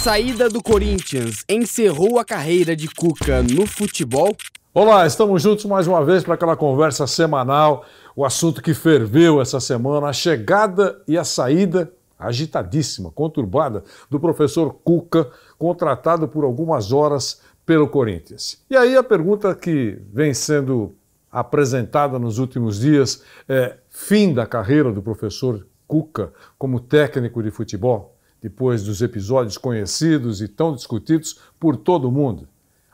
saída do Corinthians encerrou a carreira de Cuca no futebol? Olá, estamos juntos mais uma vez para aquela conversa semanal, o assunto que ferveu essa semana, a chegada e a saída agitadíssima, conturbada, do professor Cuca, contratado por algumas horas pelo Corinthians. E aí a pergunta que vem sendo apresentada nos últimos dias é: fim da carreira do professor Cuca como técnico de futebol? depois dos episódios conhecidos e tão discutidos por todo mundo.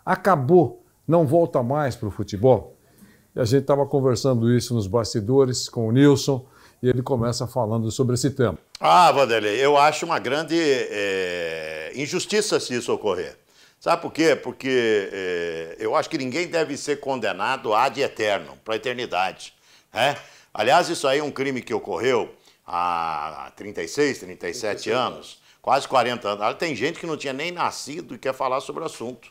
Acabou, não volta mais para o futebol. E a gente estava conversando isso nos bastidores com o Nilson e ele começa falando sobre esse tema. Ah, Vanderlei, eu acho uma grande é, injustiça se isso ocorrer. Sabe por quê? Porque é, eu acho que ninguém deve ser condenado ad eterno, para a eternidade. Né? Aliás, isso aí é um crime que ocorreu há 36, 37 36. anos, quase 40 anos. Tem gente que não tinha nem nascido e quer falar sobre o assunto,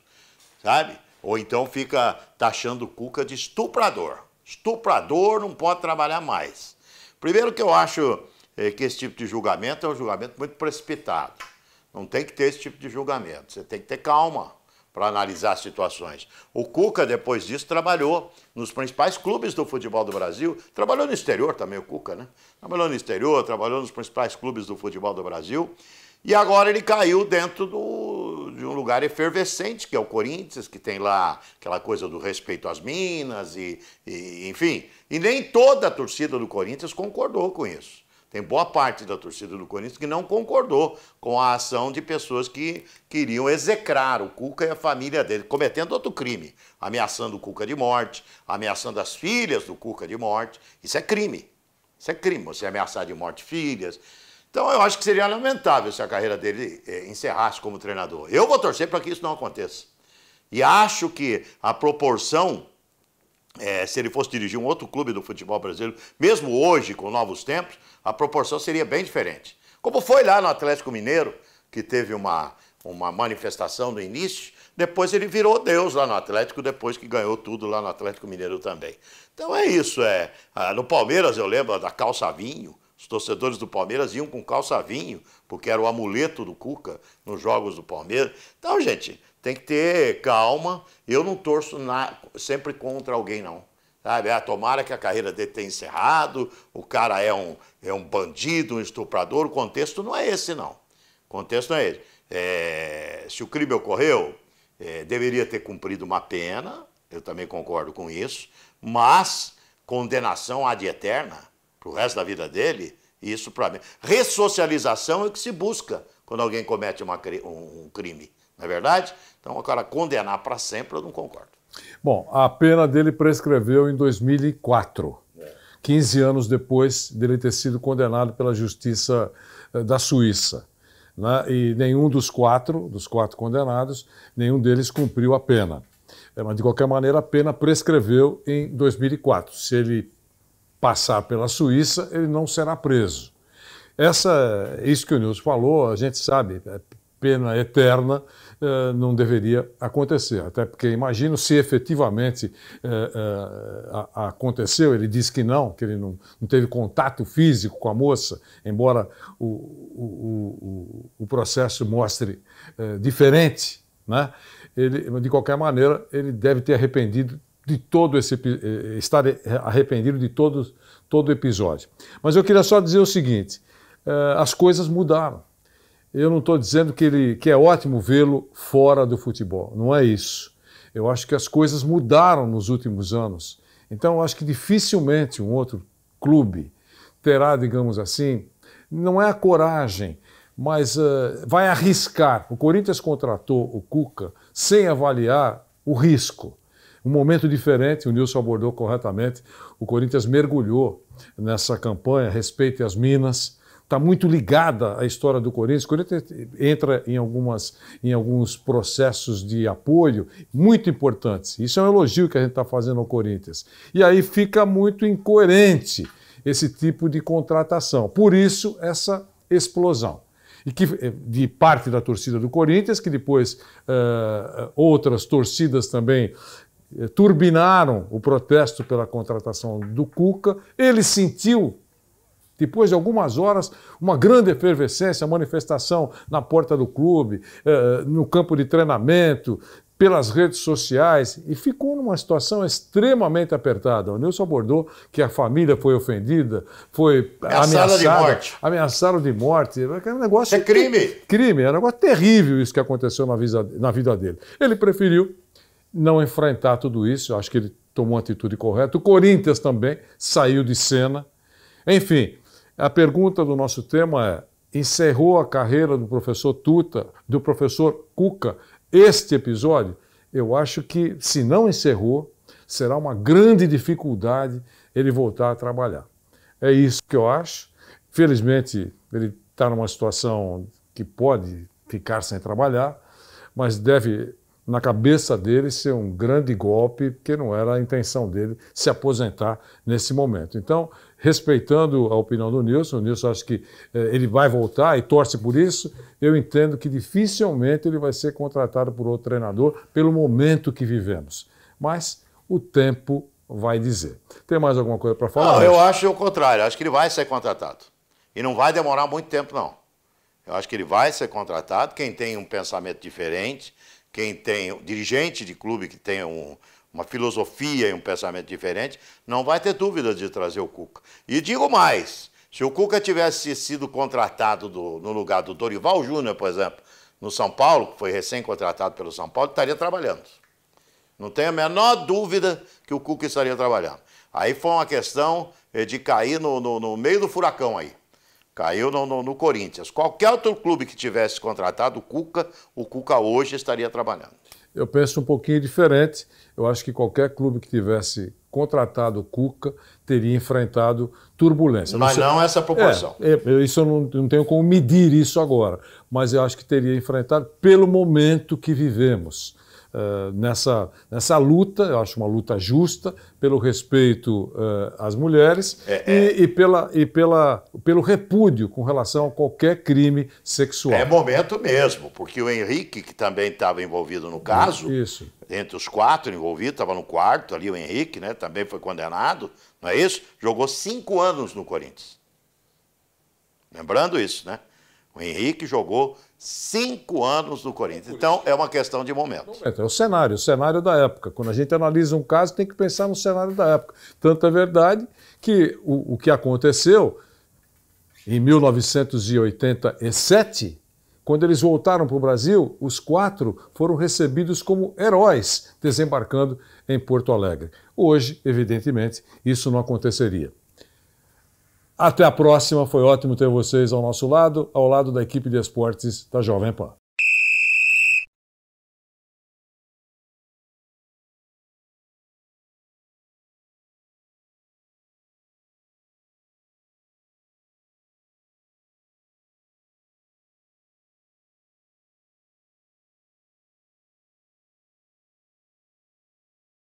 sabe? Ou então fica taxando o Cuca de estuprador. Estuprador não pode trabalhar mais. Primeiro que eu acho eh, que esse tipo de julgamento é um julgamento muito precipitado. Não tem que ter esse tipo de julgamento. Você tem que ter calma para analisar situações. O Cuca, depois disso, trabalhou nos principais clubes do futebol do Brasil, trabalhou no exterior também, o Cuca, né? Trabalhou no exterior, trabalhou nos principais clubes do futebol do Brasil, e agora ele caiu dentro do, de um lugar efervescente, que é o Corinthians, que tem lá aquela coisa do respeito às minas, e, e enfim. E nem toda a torcida do Corinthians concordou com isso. Tem boa parte da torcida do Corinthians que não concordou com a ação de pessoas que queriam execrar o Cuca e a família dele, cometendo outro crime, ameaçando o Cuca de morte, ameaçando as filhas do Cuca de morte. Isso é crime. Isso é crime, você ameaçar de morte filhas. Então eu acho que seria lamentável se a carreira dele eh, encerrasse como treinador. Eu vou torcer para que isso não aconteça. E acho que a proporção é, se ele fosse dirigir um outro clube do futebol brasileiro, mesmo hoje, com novos tempos, a proporção seria bem diferente. Como foi lá no Atlético Mineiro, que teve uma, uma manifestação no início, depois ele virou Deus lá no Atlético, depois que ganhou tudo lá no Atlético Mineiro também. Então é isso. É, ah, no Palmeiras, eu lembro da calça vinho, os torcedores do Palmeiras iam com calça vinho, porque era o amuleto do Cuca nos jogos do Palmeiras. Então, gente, tem que ter calma. Eu não torço na, sempre contra alguém, não. Sabe? Ah, tomara que a carreira dele tenha encerrado, o cara é um, é um bandido, um estuprador. O contexto não é esse, não. O contexto não é esse. É, se o crime ocorreu, é, deveria ter cumprido uma pena, eu também concordo com isso, mas condenação à eterna para o resto da vida dele, isso para mim. Ressocialização é o que se busca quando alguém comete uma, um, crime, não é verdade? Então, agora, condenar para sempre, eu não concordo. Bom, a pena dele prescreveu em 2004, é. 15 anos depois dele ter sido condenado pela justiça eh, da Suíça. Né? E nenhum dos quatro, dos quatro condenados, nenhum deles cumpriu a pena. É, mas, de qualquer maneira, a pena prescreveu em 2004. Se ele passar pela Suíça, ele não será preso. Essa, isso que o Nilson falou, a gente sabe, é pena eterna eh, não deveria acontecer. Até porque imagino se efetivamente eh, eh, aconteceu, ele disse que não, que ele não, não, teve contato físico com a moça, embora o, o, o, o processo mostre eh, diferente. Né? Ele, de qualquer maneira, ele deve ter arrependido de todo esse eh, eh, estar eh, arrependido de todo todo episódio. Mas eu queria só dizer o seguinte: as coisas mudaram. Eu não estou dizendo que ele que é ótimo vê-lo fora do futebol. Não é isso. Eu acho que as coisas mudaram nos últimos anos. Então, eu acho que dificilmente um outro clube terá, digamos assim, não é a coragem, mas uh, vai arriscar. O Corinthians contratou o Cuca sem avaliar o risco um momento diferente, o Nilson abordou corretamente. O Corinthians mergulhou nessa campanha, respeite as minas, está muito ligada à história do Corinthians. O Corinthians entra em, algumas, em alguns processos de apoio muito importantes. Isso é um elogio que a gente está fazendo ao Corinthians. E aí fica muito incoerente esse tipo de contratação. Por isso, essa explosão. E que, eh, de parte da torcida do Corinthians, que depois uh, outras torcidas também eh, turbinaram o protesto pela contratação do Cuca. Ele sentiu, depois de algumas horas, uma grande efervescência, manifestação na porta do clube, eh, no campo de treinamento, pelas redes sociais e ficou numa situação extremamente apertada. O Nilson abordou que a família foi ofendida, foi ameaçada, de morte. Ameaçaram de morte. Era um negócio. É crime. Crime, era um negócio terrível isso que aconteceu na vida, na vida dele. Ele preferiu não enfrentar tudo isso. Eu acho que ele tomou uma atitude correta. O Corinthians também saiu de cena. Enfim, a pergunta do nosso tema é: encerrou a carreira do professor Tuta, do professor Cuca, este episódio? Eu acho que, se não encerrou, será uma grande dificuldade ele voltar a trabalhar. É isso que eu acho. Felizmente, ele está numa situação que pode ficar sem trabalhar, mas deve na cabeça dele ser um grande golpe, porque não era a intenção dele se aposentar nesse momento. Então, respeitando a opinião do Nilson, o Nilson acha que eh, ele vai voltar e torce por isso, eu entendo que dificilmente ele vai ser contratado por outro treinador pelo momento que vivemos. Mas o tempo vai dizer. Tem mais alguma coisa para falar? Não, eu acho o contrário, acho que ele vai ser contratado. E não vai demorar muito tempo, não. Eu acho que ele vai ser contratado. Quem tem um pensamento diferente, quem tem dirigente de clube que tem um, uma filosofia e um pensamento diferente, não vai ter dúvidas de trazer o Cuca. E digo mais, se o Cuca tivesse sido contratado do, no lugar do Dorival Júnior, por exemplo, no São Paulo, que foi recém-contratado pelo São Paulo, estaria trabalhando. Não tenho a menor dúvida que o Cuca estaria trabalhando. Aí foi uma questão eh, de cair no, no, no meio do furacão aí. Caiu no, no, no, Corinthians. Qualquer outro clube que tivesse contratado o Cuca, o Cuca hoje estaria trabalhando. Eu penso um pouquinho diferente. Eu acho que qualquer clube que tivesse contratado o Cuca teria enfrentado turbulência. Mas não, não essa proporção. É, é, isso eu não, não tenho como medir isso agora. Mas eu acho que teria enfrentado pelo momento que vivemos nessa, nessa luta, eu acho uma luta justa, pelo respeito uh, às mulheres é, é. e, é. e, pela, e pela, pelo repúdio com relação a qualquer crime sexual. É momento mesmo, porque o Henrique, que também estava envolvido no caso, isso. entre os quatro envolvidos, estava no quarto ali, o Henrique, né, também foi condenado, não é isso? Jogou cinco anos no Corinthians. Lembrando isso, né? O Henrique jogou cinco anos no Corinthians. Então, é uma questão de momento. Então, é o cenário, o cenário da época. Quando a gente analisa um caso, tem que pensar no cenário da época. Tanto é verdade que o, o que aconteceu em 1987, quando eles voltaram para o Brasil, os quatro foram recebidos como heróis, desembarcando em Porto Alegre. Hoje, evidentemente, isso não aconteceria. Até a próxima, foi ótimo ter vocês ao nosso lado, ao lado da equipe de esportes da Jovem Pan.